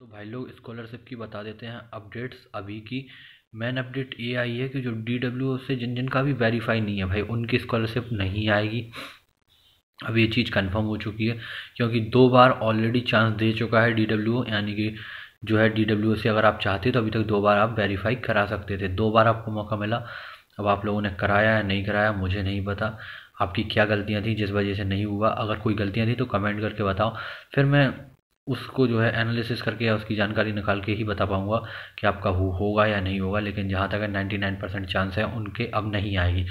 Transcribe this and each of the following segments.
तो भाई लोग स्कॉलरशिप की बता देते हैं अपडेट्स अभी की मेन अपडेट ये आई है कि जो डी डब्ल्यू से जिन जिन का भी वेरीफाई नहीं है भाई उनकी स्कॉलरशिप नहीं आएगी अब ये चीज़ कंफर्म हो चुकी है क्योंकि दो बार ऑलरेडी चांस दे चुका है डी डब्ल्यू यानी कि जो है डी डब्ल्यू से अगर आप चाहते तो अभी तक दो बार आप वेरीफाई करा सकते थे दो बार आपको मौका मिला अब आप लोगों ने कराया या नहीं कराया मुझे नहीं पता आपकी क्या गलतियाँ थी जिस वजह से नहीं हुआ अगर कोई गलतियाँ थी तो कमेंट करके बताओ फिर मैं उसको जो है एनालिसिस करके या उसकी जानकारी निकाल के ही बता पाऊँगा कि आपका हो होगा या नहीं होगा लेकिन जहाँ तक है नाइन्टी नाइन परसेंट चांस है उनके अब नहीं आएगी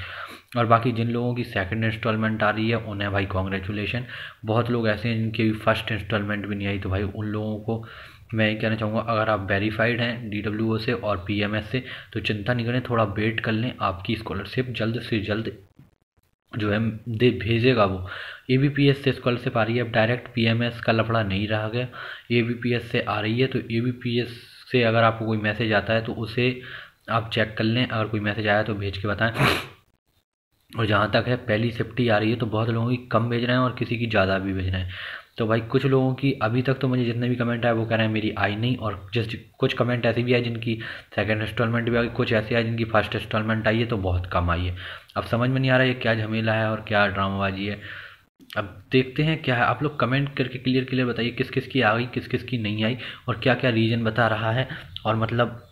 और बाकी जिन लोगों की सेकंड इंस्टॉलमेंट आ रही है उन्हें भाई कॉन्ग्रेचुलेशन बहुत लोग ऐसे हैं जिनकी भी फर्स्ट इंस्टॉलमेंट भी नहीं आई तो भाई उन लोगों को मैं ये कहना चाहूँगा अगर आप वेरीफाइड हैं डी से और पी से तो चिंता नहीं करें थोड़ा वेट कर लें आपकी स्कॉलरशिप जल्द से जल्द जो है दे भेजेगा वो ए बी पी एस से स्कॉलरशिप आ रही है अब डायरेक्ट पी एम एस का लफड़ा नहीं रहा गया ए बी पी एस से आ रही है तो ए बी पी एस से अगर आपको कोई मैसेज आता है तो उसे आप चेक कर लें अगर कोई मैसेज आया तो भेज के बताएं और जहाँ तक है पहली सेफ्टी आ रही है तो बहुत लोगों की कम भेज रहे हैं और किसी की ज़्यादा भी भेज रहे हैं तो भाई कुछ लोगों की अभी तक तो मुझे जितने भी कमेंट आए वो कह रहे हैं मेरी आई नहीं और जस्ट कुछ कमेंट ऐसे भी आए जिनकी सेकंड इंस्टॉलमेंट भी आई कुछ ऐसे आए जिनकी फर्स्ट इंस्टॉलमेंट आई है तो बहुत कम आई है अब समझ में नहीं आ रहा है क्या झमेला है और क्या ड्रामाबाजी है अब देखते हैं क्या है आप लोग कमेंट करके क्लियर क्लियर बताइए किस किस की आ गई किस किस की नहीं आई और क्या क्या रीज़न बता रहा है और मतलब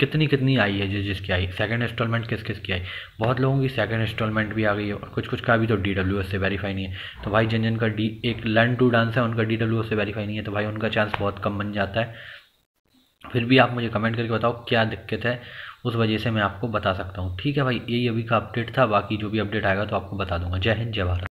कितनी कितनी आई है जिस जिसकी आई सेकंड इंस्टॉलमेंट किस किस की आई बहुत लोगों की सेकंड इंस्टॉलमेंट भी आ गई है और कुछ कुछ का भी तो डी डब्ल्यू एस से वेरीफाई नहीं है तो भाई जिन जिनका का डी एक लर्न टू डांस है उनका डी डब्ल्यू एस से वेरीफाई नहीं है तो भाई उनका चांस बहुत कम बन जाता है फिर भी आप मुझे कमेंट करके बताओ क्या दिक्कत है उस वजह से मैं आपको बता सकता हूँ ठीक है भाई यही अभी का अपडेट था बाकी जो भी अपडेट आएगा तो आपको बता दूंगा जय हिंद जय भारत